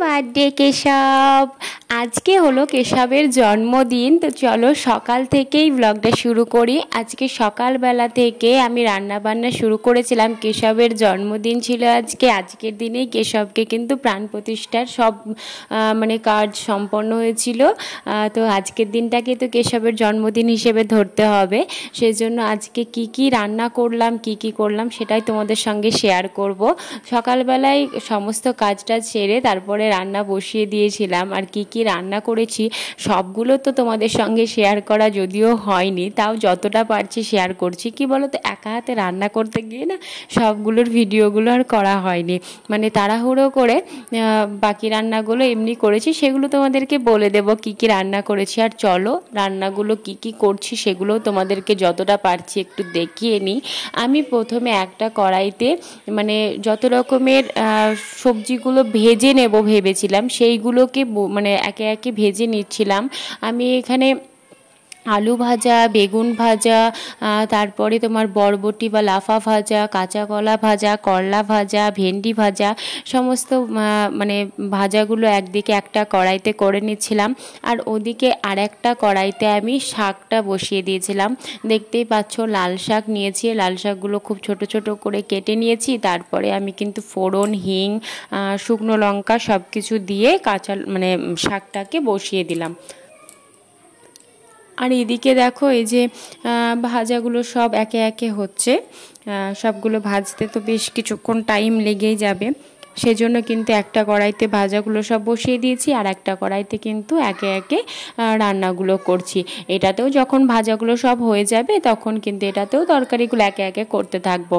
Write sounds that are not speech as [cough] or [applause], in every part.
birthday Keshab আজকে হলো কেশবের জন্মদিন তো চলো সকাল থেকেই ব্লগটা শুরু করি আজকে সকালবেলা থেকে আমি রান্নাবান্না শুরু করেছিলাম কেশবের জন্মদিন ছিল আজকে আজকের দিনেই কেশবকে কিন্তু প্রাণ প্রতিষ্ঠার সব মানে কাজ সম্পন্ন হয়েছিল তো আজকের দিনটাকে তো কেশবের জন্মদিন হিসেবে ধরতে হবে সেজন্য আজকে কি কি রান্না করলাম কি কি করলাম সেটাই তোমাদের সঙ্গে শেয়ার করব সকালবেলায় সমস্ত কাজটা সেরে তারপরে রান্না বসিয়ে দিয়েছিলাম আর কি কি রান্না করেছি সবগুলো তো তোমাদের সঙ্গে শেয়ার করা যদিও হয়নি তাও যতটা পারছি শেয়ার করছি কি বলো তো একা হাতে রান্না করতে গিয়ে না সবগুলোর ভিডিওগুলো আর করা হয়নি মানে তাড়াহুড়ো করে বাকি রান্নাগুলো এমনি করেছি সেগুলো তোমাদেরকে বলে দেব কি কি রান্না করেছি আর চলো রান্নাগুলো কি কি করছি সেগুলো তোমাদেরকে যতটা পারছি একটু দেখিয়ে নিই আমি প্রথমে একটা কড়াইতে মানে যত রকমের সবজিগুলো ভেজে নেব ভেবেছিলাম সেইগুলোকে মানে এক একে একে ভেজে নিচ্ছিলাম আমি এখানে আলু ভাজা বেগুন ভাজা তারপরে তোমার বরবটি বা লাফা ভাজা কাঁচা কলা ভাজা করলা ভাজা ভেন্ডি ভাজা সমস্ত মানে ভাজাগুলো একদিকে একটা কড়াইতে করে নিচ্ছিলাম আর ওদিকে আর একটা কড়াইতে আমি শাকটা বসিয়ে দিয়েছিলাম দেখতেই পাচ্ছ লাল শাক নিয়েছি লাল শাকগুলো খুব ছোট ছোট করে কেটে নিয়েছি তারপরে আমি কিন্তু ফোড়ন হিং শুকনো লঙ্কা সব কিছু দিয়ে কাঁচা মানে শাকটাকে বসিয়ে দিলাম আর এদিকে দেখো এই যে ভাজাগুলো সব একে একে হচ্ছে সবগুলো ভাজতে তো বেশ কিছুক্ষণ টাইম লেগেই যাবে সেজন্য কিন্তু একটা কড়াইতে ভাজাগুলো সব বসিয়ে দিয়েছি আর একটা কড়াইতে কিন্তু একে একে রান্নাগুলো করছি এটাতেও যখন ভাজাগুলো সব হয়ে যাবে তখন কিন্তু এটাতেও তরকারিগুলো একে একে করতে থাকবো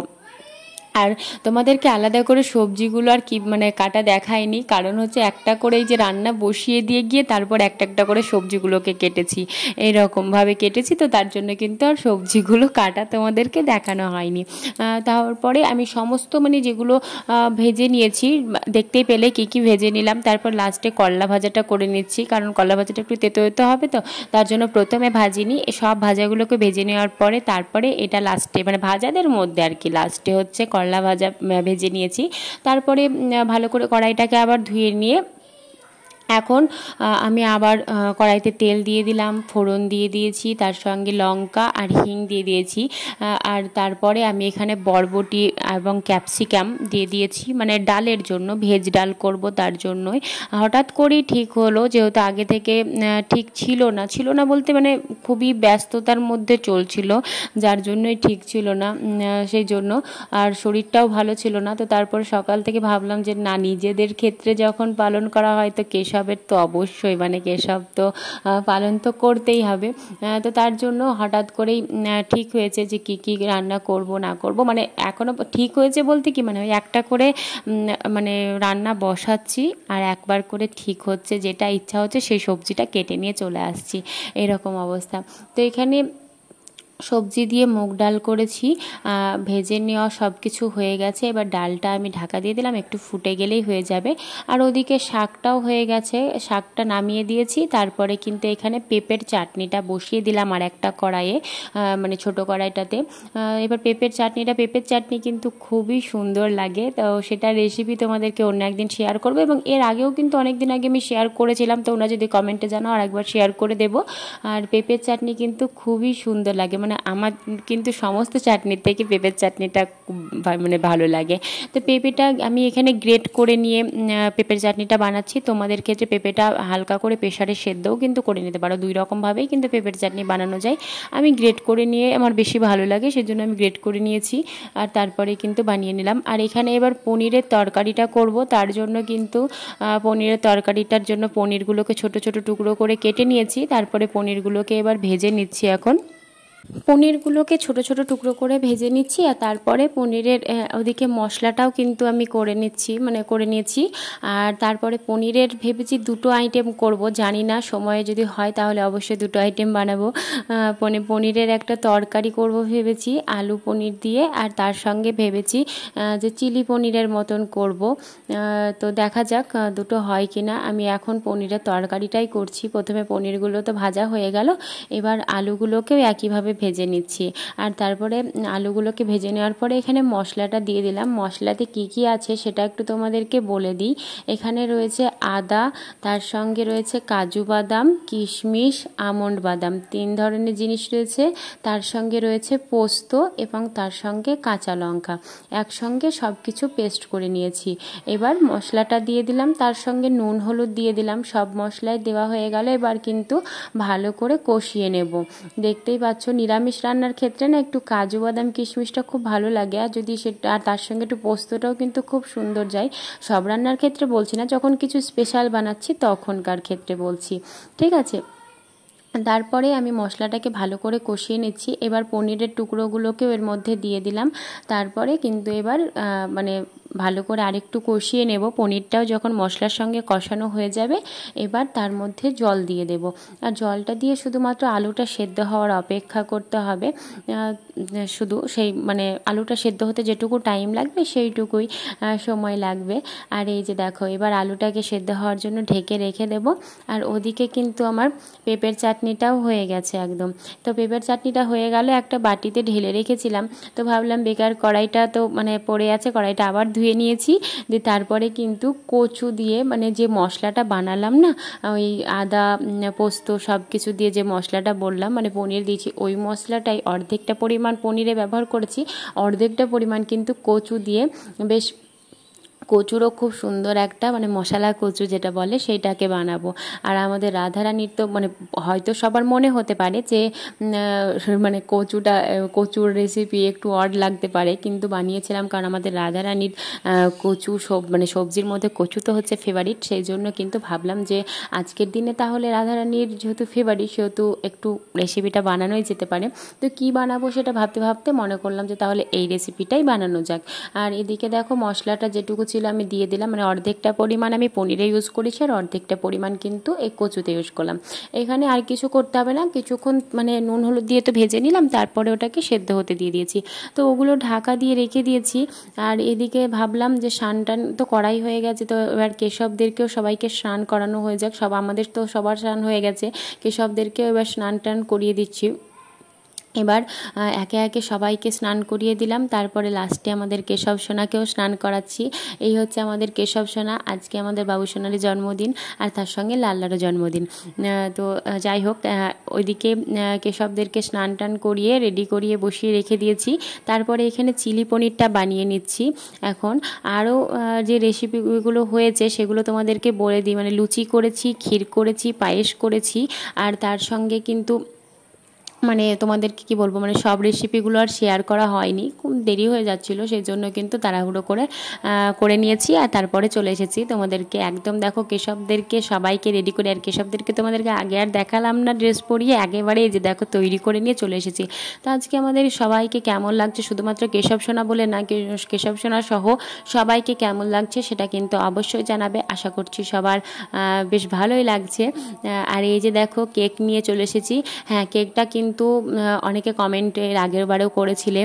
আর তোমাদেরকে আলাদা করে সবজিগুলো আর কি মানে কাটা দেখায়নি কারণ হচ্ছে একটা করে এই যে রান্না বসিয়ে দিয়ে গিয়ে তারপর একটা একটা করে সবজিগুলোকে কেটেছি এইরকমভাবে কেটেছি তো তার জন্য কিন্তু আর সবজিগুলো কাটা তোমাদেরকে দেখানো হয়নি তারপরে আমি সমস্ত মানে যেগুলো ভেজে নিয়েছি দেখতেই পেলে কি কি ভেজে নিলাম তারপর লাস্টে করলা ভাজাটা করে নিচ্ছি কারণ কলা ভাজাটা একটু তেতো তেতো হবে তো তার জন্য প্রথমে ভাজিনি সব ভাজাগুলোকে ভেজে নেওয়ার পরে তারপরে এটা লাস্টে মানে ভাজাদের মধ্যে আর কি লাস্টে হচ্ছে করলা ভাজা ভেজে নিয়েছি তারপরে ভালো করে কড়াইটাকে আবার ধুয়ে নিয়ে এখন আমি আবার কড়াইতে তেল দিয়ে দিলাম ফোড়ন দিয়ে দিয়েছি তার সঙ্গে লঙ্কা আর হিং দিয়ে দিয়েছি আর তারপরে আমি এখানে বরবটি এবং ক্যাপসিকাম দিয়ে দিয়েছি মানে ডালের জন্য ভেজ ডাল করব তার জন্যই হঠাৎ করেই ঠিক হলো যেহেতু আগে থেকে ঠিক ছিল না ছিল না বলতে মানে খুবই ব্যস্ততার মধ্যে চলছিল যার জন্যই ঠিক ছিল না সেই জন্য আর শরীরটাও ভালো ছিল না তো তারপর সকাল থেকে ভাবলাম যে না নিজেদের ক্ষেত্রে যখন পালন করা হয় তো কেশব কেশবের তো অবশ্যই মানে কেশব তো পালন তো করতেই হবে তো তার জন্য হঠাৎ করেই ঠিক হয়েছে যে কি কি রান্না করব না করব মানে এখনও ঠিক হয়েছে বলতে কি মানে ওই একটা করে মানে রান্না বসাচ্ছি আর একবার করে ঠিক হচ্ছে যেটা ইচ্ছা হচ্ছে সেই সবজিটা কেটে নিয়ে চলে আসছি এরকম অবস্থা তো এখানে সবজি দিয়ে মুগ ডাল করেছি ভেজে নেওয়া সব কিছু হয়ে গেছে এবার ডালটা আমি ঢাকা দিয়ে দিলাম একটু ফুটে গেলেই হয়ে যাবে আর ওদিকে শাকটাও হয়ে গেছে শাকটা নামিয়ে দিয়েছি তারপরে কিন্তু এখানে পেঁপের চাটনিটা বসিয়ে দিলাম আর একটা কড়াইয়ে মানে ছোট কড়াইটাতে এবার পেঁপের চাটনিটা পেঁপের চাটনি কিন্তু খুবই সুন্দর লাগে তো সেটা রেসিপি তোমাদেরকে অন্য একদিন শেয়ার করবো এবং এর আগেও কিন্তু অনেক দিন আগে আমি শেয়ার করেছিলাম তো ওরা যদি কমেন্টে জানাও আর একবার শেয়ার করে দেবো আর পেঁপের চাটনি কিন্তু খুবই সুন্দর লাগে মানে মানে আমার কিন্তু সমস্ত চাটনির থেকে পেঁপের চাটনিটা মানে ভালো লাগে তো পেঁপেটা আমি এখানে গ্রেট করে নিয়ে পেঁপের চাটনিটা বানাচ্ছি তোমাদের ক্ষেত্রে পেঁপেটা হালকা করে প্রেশারে সেদ্ধও কিন্তু করে নিতে পারো দুই রকমভাবেই কিন্তু পেঁপের চাটনি বানানো যায় আমি গ্রেট করে নিয়ে আমার বেশি ভালো লাগে সেজন্য আমি গ্রেট করে নিয়েছি আর তারপরে কিন্তু বানিয়ে নিলাম আর এখানে এবার পনিরের তরকারিটা করব তার জন্য কিন্তু পনিরের তরকারিটার জন্য পনিরগুলোকে ছোট ছোট টুকরো করে কেটে নিয়েছি তারপরে পনিরগুলোকে এবার ভেজে নিচ্ছি এখন পনিরগুলোকে ছোট ছোট টুকরো করে ভেজে নিচ্ছি আর তারপরে পনিরের ওদিকে মশলাটাও কিন্তু আমি করে নিচ্ছি মানে করে নিয়েছি আর তারপরে পনিরের ভেবেছি দুটো আইটেম করব জানি না সময়ে যদি হয় তাহলে অবশ্যই দুটো আইটেম বানাবো মানে পনিরের একটা তরকারি করব ভেবেছি আলু পনির দিয়ে আর তার সঙ্গে ভেবেছি যে চিলি পনিরের মতন করব তো দেখা যাক দুটো হয় কি না আমি এখন পনিরের তরকারিটাই করছি প্রথমে পনিরগুলো তো ভাজা হয়ে গেল এবার আলুগুলোকেও একইভাবে এভাবে ভেজে নিচ্ছি আর তারপরে আলুগুলোকে ভেজে নেওয়ার পরে এখানে মশলাটা দিয়ে দিলাম মশলাতে কি কি আছে সেটা একটু তোমাদেরকে বলে দিই এখানে রয়েছে আদা তার সঙ্গে রয়েছে কাজু বাদাম কিশমিশ আমন্ড বাদাম তিন ধরনের জিনিস রয়েছে তার সঙ্গে রয়েছে পোস্ত এবং তার সঙ্গে কাঁচা লঙ্কা একসঙ্গে সব কিছু পেস্ট করে নিয়েছি এবার মশলাটা দিয়ে দিলাম তার সঙ্গে নুন হলুদ দিয়ে দিলাম সব মশলায় দেওয়া হয়ে গেল এবার কিন্তু ভালো করে কষিয়ে নেব দেখতেই পাচ্ছ নিরামিষ রান্নার ক্ষেত্রে না একটু কাজু বাদাম কিশমিশটা খুব ভালো লাগে আর যদি সেটা আর তার সঙ্গে একটু পোস্তটাও কিন্তু খুব সুন্দর যায় সব রান্নার ক্ষেত্রে বলছি না যখন কিছু স্পেশাল বানাচ্ছি তখনকার ক্ষেত্রে বলছি ঠিক আছে তারপরে আমি মশলাটাকে ভালো করে কষিয়ে নিচ্ছি এবার পনিরের টুকরোগুলোকেও এর মধ্যে দিয়ে দিলাম তারপরে কিন্তু এবার মানে ভালো করে আরেকটু কষিয়ে নেব পনিরটাও যখন মশলার সঙ্গে কষানো হয়ে যাবে এবার তার মধ্যে জল দিয়ে দেব আর জলটা দিয়ে শুধুমাত্র আলুটা সেদ্ধ হওয়ার অপেক্ষা করতে হবে শুধু সেই মানে আলুটা সেদ্ধ হতে যেটুকু টাইম লাগবে সেইটুকুই সময় লাগবে আর এই যে দেখো এবার আলুটাকে সেদ্ধ হওয়ার জন্য ঢেকে রেখে দেব আর ওদিকে কিন্তু আমার পেঁপের চাটনিটাও হয়ে গেছে একদম তো পেঁপের চাটনিটা হয়ে গেল একটা বাটিতে ঢেলে রেখেছিলাম তো ভাবলাম বেকার কড়াইটা তো মানে পড়ে আছে কড়াইটা আবার ধুয়ে নিয়েছি দিয়ে তারপরে কিন্তু কচু দিয়ে মানে যে মশলাটা বানালাম না ওই আদা পোস্ত সব কিছু দিয়ে যে মশলাটা বললাম মানে পনির দিয়েছি ওই মশলাটাই অর্ধেকটা পরিমাণ পনিরে ব্যবহার করেছি অর্ধেকটা পরিমাণ কিন্তু কচু দিয়ে বেশ কচুরও খুব সুন্দর একটা মানে মশলা কচু যেটা বলে সেইটাকে বানাবো আর আমাদের রাধারানীর তো মানে হয়তো সবার মনে হতে পারে যে মানে কচুটা কচুর রেসিপি একটু অড লাগতে পারে কিন্তু বানিয়েছিলাম কারণ আমাদের রাধারানীর কচু সব মানে সবজির মধ্যে কচু তো হচ্ছে ফেভারিট সেই জন্য কিন্তু ভাবলাম যে আজকের দিনে তাহলে রাধারানীর যেহেতু ফেভারিট সেহেতু একটু রেসিপিটা বানানোই যেতে পারে তো কি বানাবো সেটা ভাবতে ভাবতে মনে করলাম যে তাহলে এই রেসিপিটাই বানানো যাক আর এদিকে দেখো মশলাটা যেটুকু ছিল ছিল আমি দিয়ে দিলাম মানে অর্ধেকটা পরিমাণ আমি পনিরে ইউজ করেছি আর অর্ধেকটা পরিমাণ কিন্তু এই কচুতে ইউজ করলাম এখানে আর কিছু করতে হবে না কিছুক্ষণ মানে নুন হলুদ দিয়ে তো ভেজে নিলাম তারপরে ওটাকে সেদ্ধ হতে দিয়ে দিয়েছি তো ওগুলো ঢাকা দিয়ে রেখে দিয়েছি আর এদিকে ভাবলাম যে স্নান টান তো করাই হয়ে গেছে তো এবার কেশবদেরকেও সবাইকে স্নান করানো হয়ে যাক সব আমাদের তো সবার স্নান হয়ে গেছে কেশবদেরকেও এবার স্নান টান করিয়ে দিচ্ছি এবার একে একে সবাইকে স্নান করিয়ে দিলাম তারপরে লাস্টে আমাদের কেশব সোনাকেও স্নান করাচ্ছি এই হচ্ছে আমাদের কেশব সোনা আজকে আমাদের বাবু সোনারই জন্মদিন আর তার সঙ্গে লাল্লারও জন্মদিন তো যাই হোক ওইদিকে কেশবদেরকে স্নান টান করিয়ে রেডি করিয়ে বসিয়ে রেখে দিয়েছি তারপরে এখানে চিলি পনিরটা বানিয়ে নিচ্ছি এখন আরও যে রেসিপিগুলো হয়েছে সেগুলো তোমাদেরকে বলে দিই মানে লুচি করেছি ক্ষীর করেছি পায়েস করেছি আর তার সঙ্গে কিন্তু মানে তোমাদেরকে কি বলবো মানে সব রেসিপিগুলো আর শেয়ার করা হয়নি খুব দেরি হয়ে যাচ্ছিলো সেই জন্য কিন্তু তাড়াহুড়ো করে করে নিয়েছি আর তারপরে চলে এসেছি তোমাদেরকে একদম দেখো কেশবদেরকে সবাইকে রেডি করে আর কেশবদেরকে তোমাদেরকে আগে আর দেখালাম না ড্রেস পরিয়ে একেবারে যে দেখো তৈরি করে নিয়ে চলে এসেছি তো আজকে আমাদের সবাইকে কেমন লাগছে শুধুমাত্র কেশব সোনা বলে না কেশব সোনা সহ সবাইকে কেমন লাগছে সেটা কিন্তু অবশ্যই জানাবে আশা করছি সবার বেশ ভালোই লাগছে আর এই যে দেখো কেক নিয়ে চলে এসেছি হ্যাঁ কেকটা কিন্তু কিন্তু অনেকে কমেন্টের আগের বারেও করেছিলে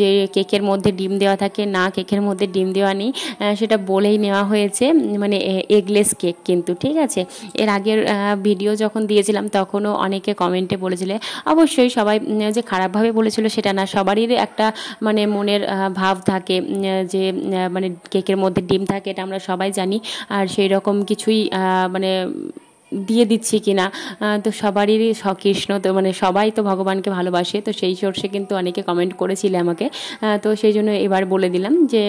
যে কেকের মধ্যে ডিম দেওয়া থাকে না কেকের মধ্যে ডিম দেওয়া নেই সেটা বলেই নেওয়া হয়েছে মানে এগলেস কেক কিন্তু ঠিক আছে এর আগের ভিডিও যখন দিয়েছিলাম তখনও অনেকে কমেন্টে বলেছিলে অবশ্যই সবাই যে খারাপভাবে বলেছিল সেটা না সবারই একটা মানে মনের ভাব থাকে যে মানে কেকের মধ্যে ডিম থাকে এটা আমরা সবাই জানি আর সেই রকম কিছুই মানে দিয়ে দিচ্ছি কিনা তো সবারই কৃষ্ণ তো মানে সবাই তো ভগবানকে ভালোবাসে তো সেই সর্ষে কিন্তু অনেকে কমেন্ট করেছিল আমাকে তো সেই জন্য এবার বলে দিলাম যে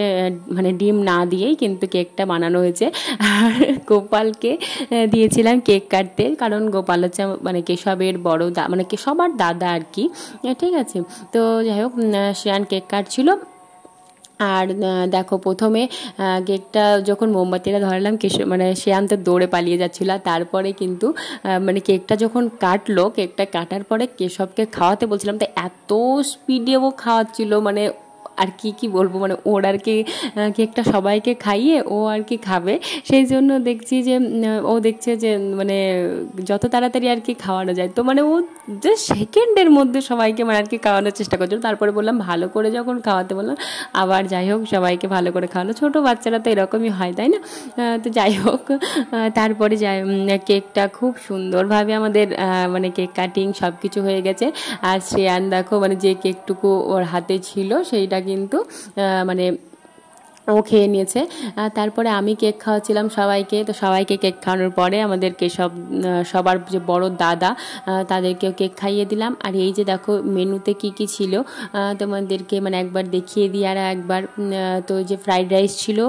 মানে ডিম না দিয়েই কিন্তু কেকটা বানানো হয়েছে আর গোপালকে দিয়েছিলাম কেক কাটতে কারণ গোপাল হচ্ছে মানে কেশবের বড় দা মানে সবার দাদা আর কি ঠিক আছে তো যাই হোক শ্রেয়ান কেক কাটছিল আর দেখো প্রথমে কেকটা যখন মোমবাতিটা ধরালাম মানে সে তো দৌড়ে পালিয়ে যাচ্ছিল তারপরে কিন্তু মানে কেকটা যখন কাটলো কেকটা কাটার পরে কেশবকে খাওয়াতে বলছিলাম তো এত স্পিডে ও খাওয়াচ্ছিল মানে আর কি কি বলবো মানে ওর আর কি কেকটা সবাইকে খাইয়ে ও আর কি খাবে সেই জন্য দেখছি যে ও দেখছে যে মানে যত তাড়াতাড়ি আর কি খাওয়ানো যায় তো মানে ও যে সেকেন্ডের মধ্যে সবাইকে মানে আর কি খাওয়ানোর চেষ্টা করছিল তারপরে বললাম ভালো করে যখন খাওয়াতে বললাম আবার যাই হোক সবাইকে ভালো করে খাওয়ানো ছোটো বাচ্চারা তো এরকমই হয় তাই না তো যাই হোক তারপরে যাই কেকটা খুব সুন্দরভাবে আমাদের মানে কেক কাটিং সব কিছু হয়ে গেছে আর শ্রেয়ান দেখো মানে যে কেকটুকু ওর হাতে ছিল সেইটা কিন্তু মানে ও খেয়ে নিয়েছে তারপরে আমি কেক খাওয়াচ্ছিলাম সবাইকে তো সবাইকে কেক খাওয়ানোর পরে আমাদেরকে সব সবার যে বড় দাদা তাদেরকেও কেক খাইয়ে দিলাম আর এই যে দেখো মেনুতে কি কি ছিল তোমাদেরকে মানে একবার দেখিয়ে দিই আর একবার তো যে ফ্রাইড রাইস ছিল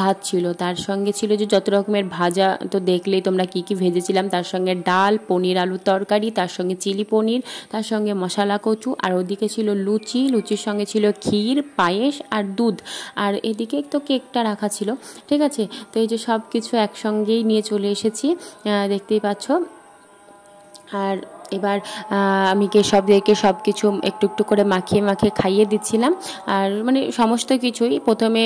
ভাত ছিল তার সঙ্গে ছিল যে যত রকমের ভাজা তো দেখলেই তোমরা কি কি ভেজেছিলাম তার সঙ্গে ডাল পনির আলুর তরকারি তার সঙ্গে চিলি পনির তার সঙ্গে মশলা কচু আর ওদিকে ছিল লুচি লুচির সঙ্গে ছিল ক্ষীর পায়েস আর দুধ আর এদিকে তো কেকটা রাখা ছিল ঠিক আছে তো এই যে সব কিছু একসঙ্গেই নিয়ে চলে এসেছি দেখতেই পাচ্ছ আর এবার আমি কেশবদেরকে সব কিছু একটু একটু করে মাখিয়ে মাখিয়ে খাইয়ে দিচ্ছিলাম আর মানে সমস্ত কিছুই প্রথমে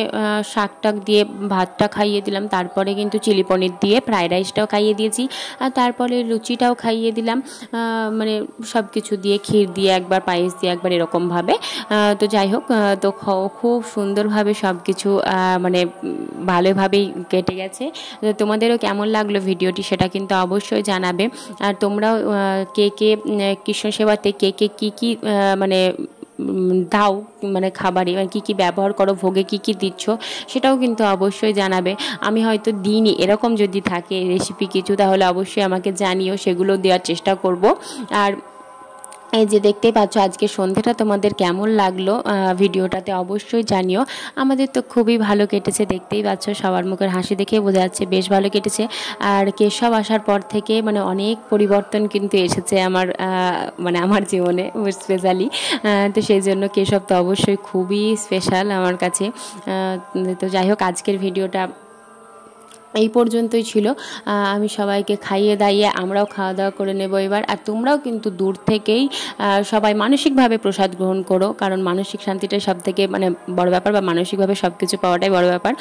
শাক টাক দিয়ে ভাতটা খাইয়ে দিলাম তারপরে কিন্তু চিলি পনির দিয়ে ফ্রায়েড রাইসটাও খাইয়ে দিয়েছি আর তারপরে লুচিটাও খাইয়ে দিলাম মানে সব কিছু দিয়ে ক্ষীর দিয়ে একবার পায়েস দিয়ে একবার এরকমভাবে তো যাই হোক তো খুব সুন্দরভাবে সব কিছু মানে ভালোভাবেই কেটে গেছে তোমাদেরও কেমন লাগলো ভিডিওটি সেটা কিন্তু অবশ্যই জানাবে আর তোমরাও কে কে কৃষ্ণ সেবাতে কে কে কী কী মানে দাও মানে খাবারে মানে কী কী ব্যবহার করো ভোগে কী কী দিচ্ছ সেটাও কিন্তু অবশ্যই জানাবে আমি হয়তো দিইনি এরকম যদি থাকে রেসিপি কিছু তাহলে অবশ্যই আমাকে জানিও সেগুলো দেওয়ার চেষ্টা করব আর এই যে দেখতেই পাচ্ছ আজকে সন্ধ্যাটা তোমাদের কেমন লাগলো ভিডিওটাতে অবশ্যই জানিও আমাদের তো খুবই ভালো কেটেছে দেখতেই পাচ্ছ সবার মুখের হাসি দেখে বোঝা যাচ্ছে বেশ ভালো কেটেছে আর কেশব আসার পর থেকে মানে অনেক পরিবর্তন কিন্তু এসেছে আমার মানে আমার জীবনে স্পেশালি তো সেই জন্য কেশব তো অবশ্যই খুবই স্পেশাল আমার কাছে তো যাই হোক আজকের ভিডিওটা এই পর্যন্তই ছিল আমি সবাইকে খাইয়ে দাইয়ে আমরাও খাওয়া দাওয়া করে নেব এবার আর তোমরাও কিন্তু দূর থেকেই সবাই মানসিকভাবে প্রসাদ গ্রহণ করো কারণ মানসিক শান্তিটাই সব থেকে মানে বড় ব্যাপার বা মানসিকভাবে সব কিছু পাওয়াটাই বড় ব্যাপার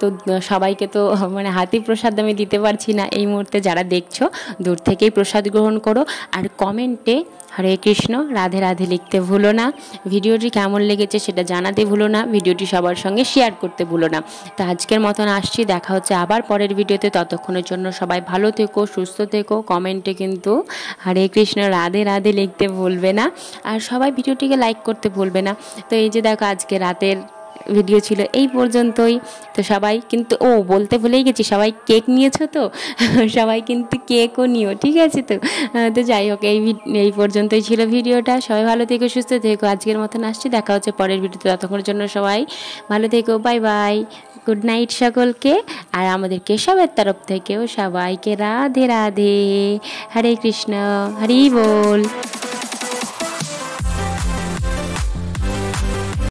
তো সবাইকে তো মানে হাতি প্রসাদ আমি দিতে পারছি না এই মুহূর্তে যারা দেখছো দূর থেকেই প্রসাদ গ্রহণ করো আর কমেন্টে হরে কৃষ্ণ রাধে রাধে লিখতে ভুলো না ভিডিওটি কেমন লেগেছে সেটা জানাতে ভুলো না ভিডিওটি সবার সঙ্গে শেয়ার করতে ভুলো না তো আজকের মতন আসছি দেখা হচ্ছে আবার পরের ভিডিওতে ততক্ষণের জন্য সবাই ভালো থেকো সুস্থ থেকো কমেন্টে কিন্তু হরে কৃষ্ণ রাধে রাধে লিখতে ভুলবে না আর সবাই ভিডিওটিকে লাইক করতে ভুলবে না তো এই যে দেখো আজকে রাতের ভিডিও ছিল এই পর্যন্তই তো সবাই কিন্তু ও বলতে ভুলেই গেছি সবাই কেক নিয়েছো তো [laughs] সবাই কিন্তু কেকও নিও ঠিক আছে তো তো যাই হোক এই এই পর্যন্তই ছিল ভিডিওটা সবাই ভালো থেকো সুস্থ থেকো আজকের মতন আসছি দেখা হচ্ছে পরের ভিডিওতে ততক্ষণের জন্য সবাই ভালো থেকো বাই বাই গুড নাইট সকলকে আর আমাদেরকে সবার তরফ থেকেও সবাইকে রাধে রাধে হরে কৃষ্ণ হরি বল